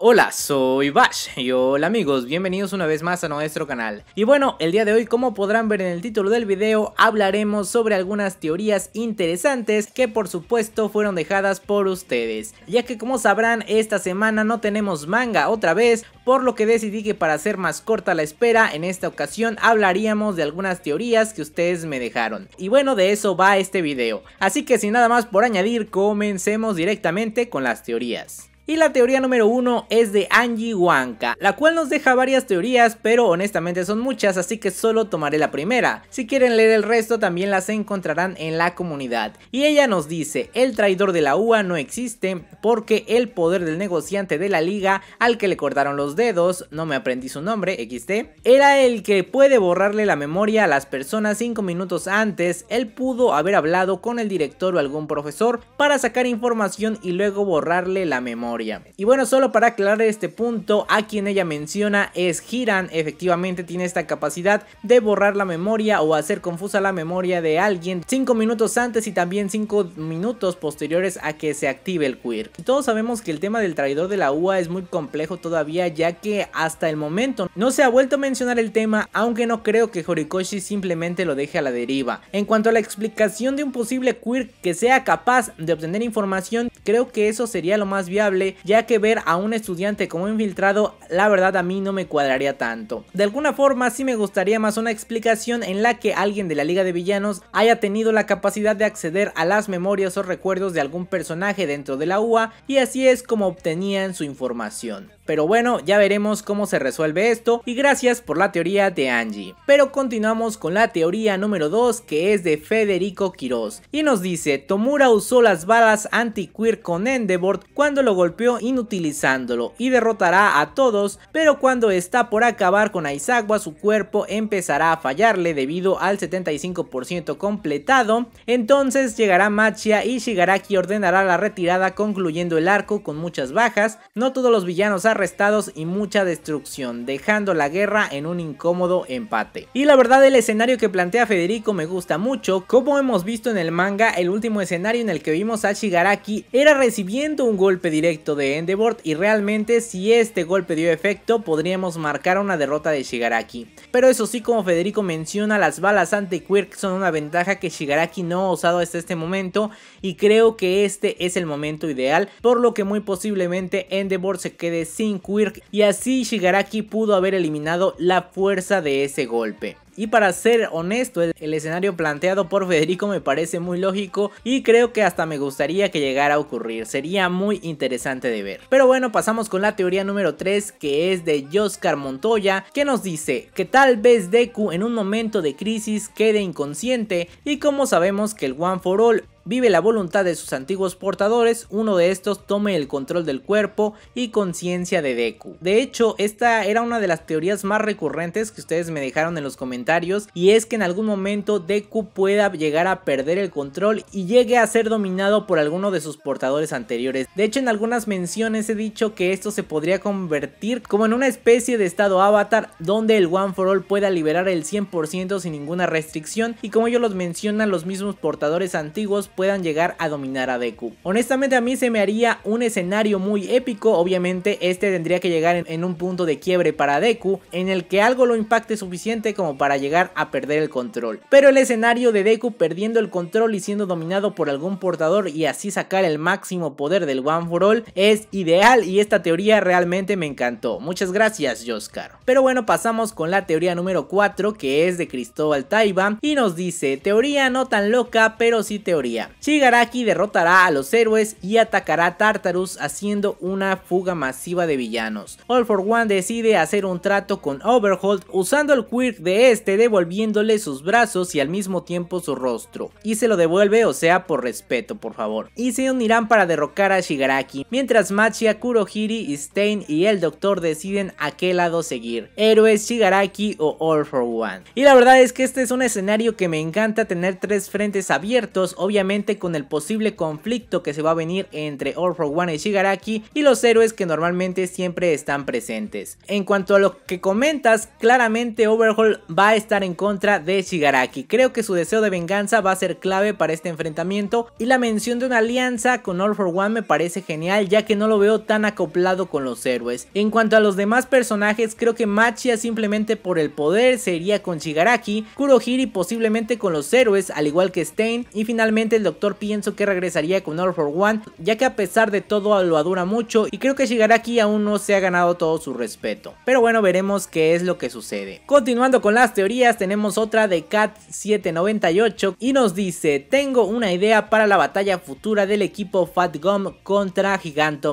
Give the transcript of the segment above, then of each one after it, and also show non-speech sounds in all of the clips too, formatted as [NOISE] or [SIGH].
Hola, soy Bash [LAUGHS] y hola amigos, bienvenidos una vez más a nuestro canal. Y bueno, el día de hoy como podrán ver en el título del video hablaremos sobre algunas teorías interesantes que por supuesto fueron dejadas por ustedes. Ya que como sabrán esta semana no tenemos manga otra vez, por lo que decidí que para hacer más corta la espera en esta ocasión hablaríamos de algunas teorías que ustedes me dejaron. Y bueno, de eso va este video. Así que sin nada más por añadir, comencemos directamente con las teorías. Y la teoría número uno es de Angie Wanka, la cual nos deja varias teorías, pero honestamente son muchas, así que solo tomaré la primera. Si quieren leer el resto, también las encontrarán en la comunidad. Y ella nos dice, el traidor de la UA no existe porque el poder del negociante de la liga al que le cortaron los dedos, no me aprendí su nombre, XT. era el que puede borrarle la memoria a las personas 5 minutos antes, él pudo haber hablado con el director o algún profesor para sacar información y luego borrarle la memoria. Y bueno, solo para aclarar este punto, a quien ella menciona es Hiran, efectivamente tiene esta capacidad de borrar la memoria o hacer confusa la memoria de alguien 5 minutos antes y también 5 minutos posteriores a que se active el quirk. todos sabemos que el tema del traidor de la UA es muy complejo todavía ya que hasta el momento no se ha vuelto a mencionar el tema aunque no creo que Horikoshi simplemente lo deje a la deriva. En cuanto a la explicación de un posible quirk que sea capaz de obtener información creo que eso sería lo más viable ya que ver a un estudiante como infiltrado, la verdad a mí no me cuadraría tanto. De alguna forma sí me gustaría más una explicación en la que alguien de la Liga de Villanos haya tenido la capacidad de acceder a las memorias o recuerdos de algún personaje dentro de la UA y así es como obtenían su información. Pero bueno, ya veremos cómo se resuelve esto y gracias por la teoría de Angie. Pero continuamos con la teoría número 2 que es de Federico Quiroz y nos dice Tomura usó las balas anti-queer con Endeavor cuando lo golpeó inutilizándolo y derrotará a todos, pero cuando está por acabar con Aizawa su cuerpo empezará a fallarle debido al 75% completado, entonces llegará Machia y Shigaraki ordenará la retirada concluyendo el arco con muchas bajas, no todos los villanos a arrestados y mucha destrucción, dejando la guerra en un incómodo empate. Y la verdad el escenario que plantea Federico me gusta mucho, como hemos visto en el manga, el último escenario en el que vimos a Shigaraki era recibiendo un golpe directo de Endeavor y realmente si este golpe dio efecto podríamos marcar una derrota de Shigaraki. Pero eso sí, como Federico menciona, las balas anti-quirk son una ventaja que Shigaraki no ha usado hasta este momento y creo que este es el momento ideal, por lo que muy posiblemente Endeavor se quede sin Quirk y así Shigaraki pudo haber eliminado la fuerza de ese golpe. Y para ser honesto, el, escenario planteado por Federico me parece muy lógico y creo que hasta me gustaría que llegara a ocurrir, sería muy interesante de ver. Pero bueno, pasamos con la teoría número 3 que es de Joscar Montoya, que nos dice que tal vez Deku en un momento de crisis quede inconsciente y como sabemos que el One for All vive la voluntad de sus antiguos portadores, uno de estos tome el control del cuerpo y conciencia de Deku. De hecho, esta era una de las teorías más recurrentes que ustedes me dejaron en los comentarios y es que en algún momento Deku pueda llegar a perder el control y llegue a ser dominado por alguno de sus portadores anteriores. De hecho, en algunas menciones he dicho que esto se podría convertir como en una especie de estado avatar donde el One for All pueda liberar el 100% sin ninguna restricción y como ellos los mencionan los mismos portadores antiguos puedan llegar a dominar a Deku. Honestamente a mí se me haría un escenario muy épico, obviamente este tendría que llegar en, un punto de quiebre para Deku, en el que algo lo impacte suficiente como para llegar a perder el control. Pero el escenario de Deku perdiendo el control y siendo dominado por algún portador y así sacar el máximo poder del One for All es ideal y esta teoría realmente me encantó. Muchas gracias, Joscar. Pero bueno, pasamos con la teoría número 4 que es de Cristóbal Taiba y nos dice, teoría no tan loca, pero sí teoría. Shigaraki derrotará a los héroes y atacará a Tartarus haciendo una fuga masiva de villanos. All for One decide hacer un trato con Overhold usando el quirk de este devolviéndole sus brazos y al mismo tiempo su rostro. Y se lo devuelve o sea por respeto por favor. Y se unirán para derrocar a Shigaraki mientras Machia, Kurohiri, Stein y el Doctor deciden a qué lado seguir. Héroes, Shigaraki o All for One. Y la verdad es que este es un escenario que me encanta tener tres frentes abiertos obviamente con el posible conflicto que se va a venir entre All For One y Shigaraki y los héroes que normalmente siempre están presentes. En cuanto a lo que comentas, claramente Overhaul va a estar en contra de Shigaraki. Creo que su deseo de venganza va a ser clave para este enfrentamiento y la mención de una alianza con All For One me parece genial ya que no lo veo tan acoplado con los héroes. En cuanto a los demás personajes, creo que Machia simplemente por el poder sería con Shigaraki, Kurohiri posiblemente con los héroes al igual que Stein y finalmente el doctor pienso que regresaría con All for One, ya que a pesar de todo lo adora mucho y creo que llegar aquí aún no se ha ganado todo su respeto. Pero bueno, veremos qué es lo que sucede. Continuando con las teorías, tenemos otra de Cat 798 y nos dice, tengo una idea para la batalla futura del equipo Fat Gum contra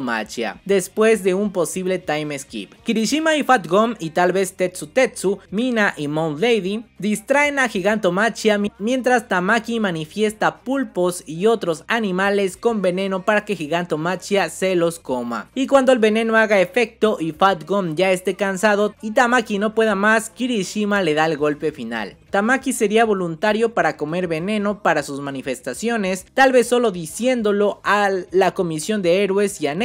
Machia después de un posible time skip. Kirishima y Fat Gum y tal vez Tetsu Tetsu, Mina y Mount Lady distraen a Machia mientras Tamaki manifiesta pulpo y otros animales con veneno para que Gigantomachia se los coma. Y cuando el veneno haga efecto y Fat Gum ya esté cansado y Tamaki no pueda más, Kirishima le da el golpe final. Tamaki sería voluntario para comer veneno para sus manifestaciones, tal vez solo diciéndolo a la comisión de héroes y a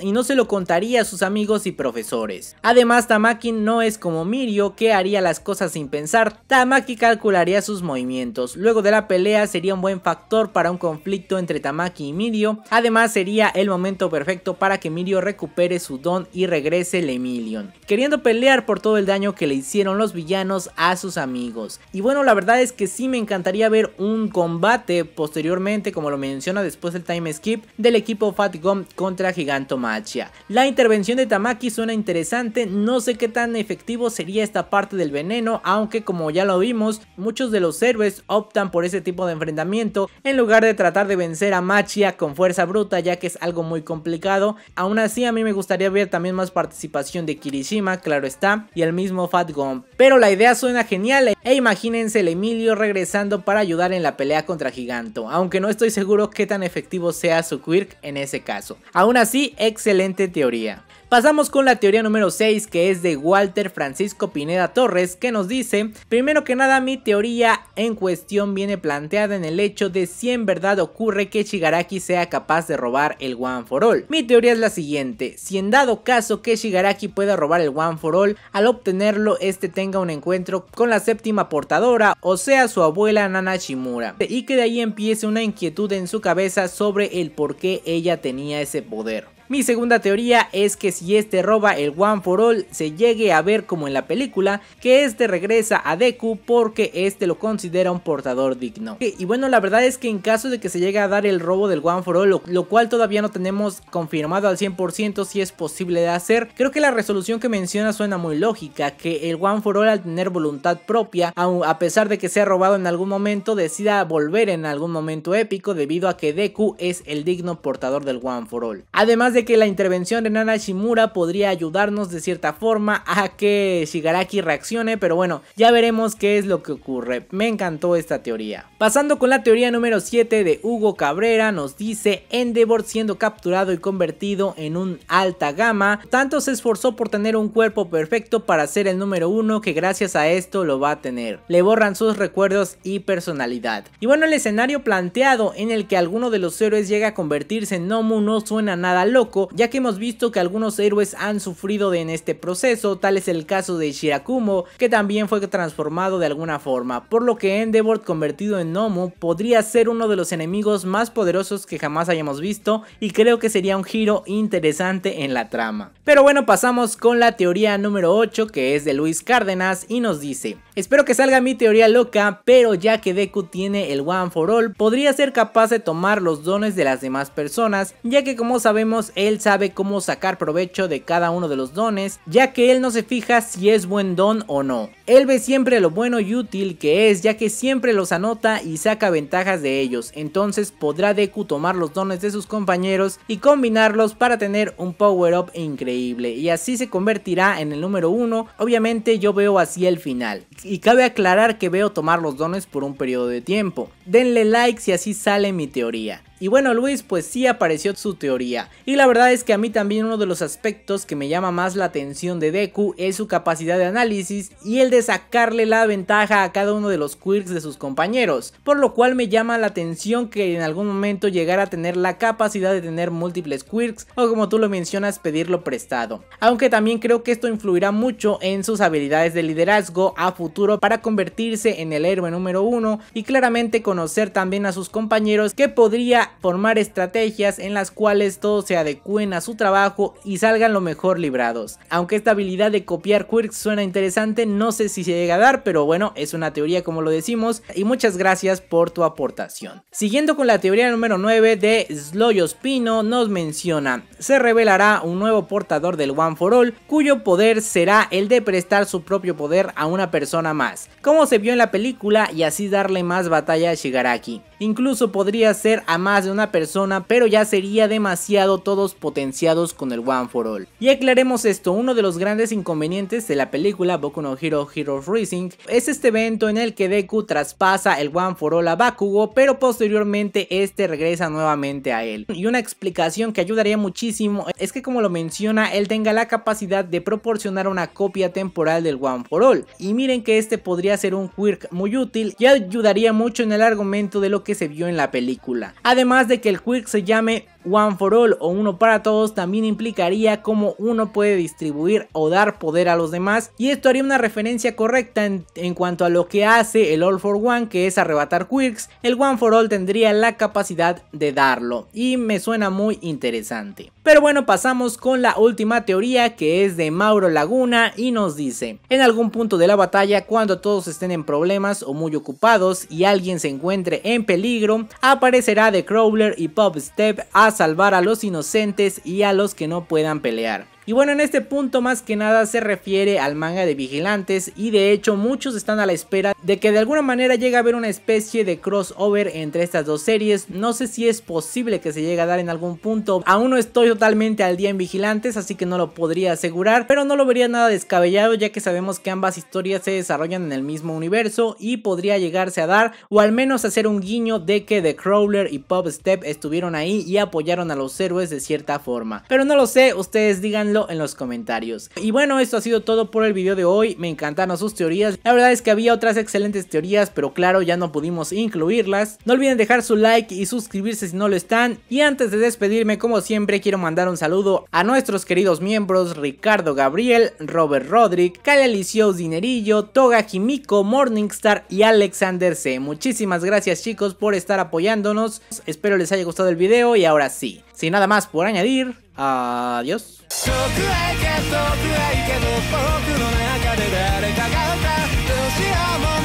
y no se lo contaría a sus amigos y profesores. Además, Tamaki no es como Mirio, que haría las cosas sin pensar, Tamaki calcularía sus movimientos. Luego de la pelea sería un buen factor para un conflicto entre Tamaki y Mirio, además sería el momento perfecto para que Mirio recupere su don y regrese el Emilion, queriendo pelear por todo el daño que le hicieron los villanos a sus amigos. Y bueno, la verdad es que sí me encantaría ver un combate posteriormente, como lo menciona después del time skip, del equipo Fat Gum contra Giganto Machia La intervención de Tamaki suena interesante, no sé qué tan efectivo sería esta parte del veneno, aunque como ya lo vimos, muchos de los héroes optan por ese tipo de enfrentamiento en lugar de tratar de vencer a Machia con fuerza bruta, ya que es algo muy complicado. Aún así, a mí me gustaría ver también más participación de Kirishima, claro está, y el mismo Fat Gum Pero la idea suena genial e imagínense el Emilio regresando para ayudar en la pelea contra Giganto, aunque no estoy seguro qué tan efectivo sea su quirk en ese caso. Aún así, excelente teoría. Pasamos con la teoría número 6 que es de Walter Francisco Pineda Torres que nos dice, primero que nada mi teoría en cuestión viene planteada en el hecho de si en verdad ocurre que Shigaraki sea capaz de robar el One for All. Mi teoría es la siguiente, si en dado caso que Shigaraki pueda robar el One for All, al obtenerlo este tenga un encuentro con la séptima portadora, o sea su abuela Nana Shimura, y que de ahí empiece una inquietud en su cabeza sobre el por qué ella tenía ese poder. Mi segunda teoría es que si este roba el One for All se llegue a ver como en la película, que este regresa a Deku porque este lo considera un portador digno. Y bueno, la verdad es que en caso de que se llegue a dar el robo del One for All, lo, cual todavía no tenemos confirmado al 100% si es posible de hacer, creo que la resolución que menciona suena muy lógica, que el One for All al tener voluntad propia, a, a pesar de que sea robado en algún momento, decida volver en algún momento épico debido a que Deku es el digno portador del One for All. Además de que la intervención de Nana Shimura podría ayudarnos de cierta forma a que Shigaraki reaccione, pero bueno, ya veremos qué es lo que ocurre. Me encantó esta teoría. Pasando con la teoría número 7 de Hugo Cabrera, nos dice Endeavor siendo capturado y convertido en un alta gama, tanto se esforzó por tener un cuerpo perfecto para ser el número uno que gracias a esto lo va a tener. Le borran sus recuerdos y personalidad. Y bueno, el escenario planteado en el que alguno de los héroes llega a convertirse en Nomu no suena nada loco ya que hemos visto que algunos héroes han sufrido en este proceso, tal es el caso de Shirakumo, que también fue transformado de alguna forma, por lo que Endeavor convertido en Nomu podría ser uno de los enemigos más poderosos que jamás hayamos visto y creo que sería un giro interesante en la trama. Pero bueno, pasamos con la teoría número 8 que es de Luis Cárdenas y nos dice, Espero que salga mi teoría loca, pero ya que Deku tiene el One for All, podría ser capaz de tomar los dones de las demás personas, ya que como sabemos él sabe cómo sacar provecho de cada uno de los dones, ya que él no se fija si es buen don o no. Él ve siempre lo bueno y útil que es, ya que siempre los anota y saca ventajas de ellos, entonces podrá Deku tomar los dones de sus compañeros y combinarlos para tener un power up increíble, y así se convertirá en el número uno, obviamente yo veo así el final y cabe aclarar que veo tomar los dones por un periodo de tiempo. Denle like si así sale mi teoría. Y bueno Luis, pues sí apareció su teoría. Y la verdad es que a mí también uno de los aspectos que me llama más la atención de Deku es su capacidad de análisis y el de sacarle la ventaja a cada uno de los quirks de sus compañeros. Por lo cual me llama la atención que en algún momento llegara a tener la capacidad de tener múltiples quirks o como tú lo mencionas pedirlo prestado. Aunque también creo que esto influirá mucho en sus habilidades de liderazgo a futuro para convertirse en el héroe número uno y claramente conocer también a sus compañeros que podría formar estrategias en las cuales todos se adecúen a su trabajo y salgan lo mejor librados. Aunque esta habilidad de copiar quirks suena interesante, no sé si se llega a dar, pero bueno, es una teoría como lo decimos y muchas gracias por tu aportación. Siguiendo con la teoría número 9 de Sloyospino nos menciona, se revelará un nuevo portador del One for All cuyo poder será el de prestar su propio poder a una persona más, como se vio en la película y así darle más batalla a Shigaraki. Incluso podría ser a más de una persona, pero ya sería demasiado todos potenciados con el One for All. Y aclaremos esto, uno de los grandes inconvenientes de la película Boku no Hero Hero Rising es este evento en el que Deku traspasa el One for All a Bakugo, pero posteriormente este regresa nuevamente a él. Y una explicación que ayudaría muchísimo es que como lo menciona, él tenga la capacidad de proporcionar una copia temporal del One for All. Y miren que este podría ser un quirk muy útil y ayudaría mucho en el argumento de lo que se vio en la película. Además de que el Quirk se llame One for All o uno para todos también implicaría cómo uno puede distribuir o dar poder a los demás y esto haría una referencia correcta en, cuanto a lo que hace el All for One que es arrebatar quirks, el One for All tendría la capacidad de darlo y me suena muy interesante. Pero bueno pasamos con la última teoría que es de Mauro Laguna y nos dice, en algún punto de la batalla cuando todos estén en problemas o muy ocupados y alguien se encuentre en peligro, aparecerá The Crawler y Pop Step a salvar a los inocentes y a los que no puedan pelear. Y bueno, en este punto más que nada se refiere al manga de Vigilantes y de hecho muchos están a la espera de que de alguna manera llegue a haber una especie de crossover entre estas dos series. No sé si es posible que se llegue a dar en algún punto. Aún no estoy totalmente al día en Vigilantes, así que no lo podría asegurar, pero no lo vería nada descabellado ya que sabemos que ambas historias se desarrollan en el mismo universo y podría llegarse a dar o al menos hacer un guiño de que The Crawler y Pop Step estuvieron ahí y apoyaron a los héroes de cierta forma. Pero no lo sé, ustedes digan en los comentarios. Y bueno, esto ha sido todo por el video de hoy, me encantaron sus teorías, la verdad es que había otras excelentes teorías, pero claro, ya no pudimos incluirlas. No olviden dejar su like y suscribirse si no lo están, y antes de despedirme, como siempre, quiero mandar un saludo a nuestros queridos miembros Ricardo Gabriel, Robert Rodrick, Kale Dinerillo, Toga Jimico, Morningstar y Alexander C. Muchísimas gracias chicos por estar apoyándonos, espero les haya gustado el video y ahora sí, sin nada más por añadir, Adiós.